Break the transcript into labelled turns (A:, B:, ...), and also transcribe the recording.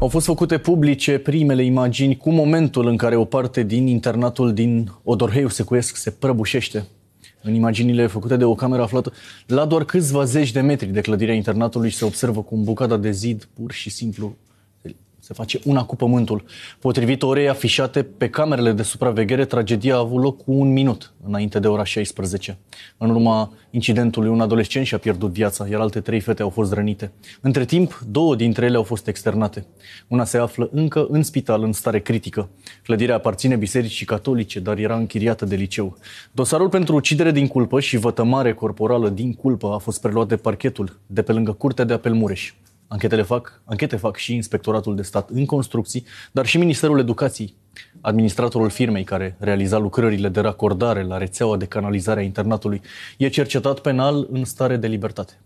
A: Au fost făcute publice primele imagini cu momentul în care o parte din internatul din Odorheiu Secuiesc se prăbușește. În imaginile făcute de o cameră aflată la doar câțiva zeci de metri de clădirea internatului se observă cum bucata de zid pur și simplu se face una cu pământul. Potrivit orei afișate pe camerele de supraveghere, tragedia a avut loc cu un minut înainte de ora 16. În urma incidentului, un adolescent și-a pierdut viața, iar alte trei fete au fost rănite. Între timp, două dintre ele au fost externate. Una se află încă în spital, în stare critică. Clădirea aparține bisericii catolice, dar era închiriată de liceu. Dosarul pentru ucidere din culpă și vătămare corporală din culpă a fost preluat de parchetul de pe lângă Curtea de Apel Mureș. Anchetele fac, anchete fac și Inspectoratul de Stat în Construcții, dar și Ministerul Educației, administratorul firmei care realiza lucrările de racordare la rețeaua de canalizare a internatului, e cercetat penal în stare de libertate.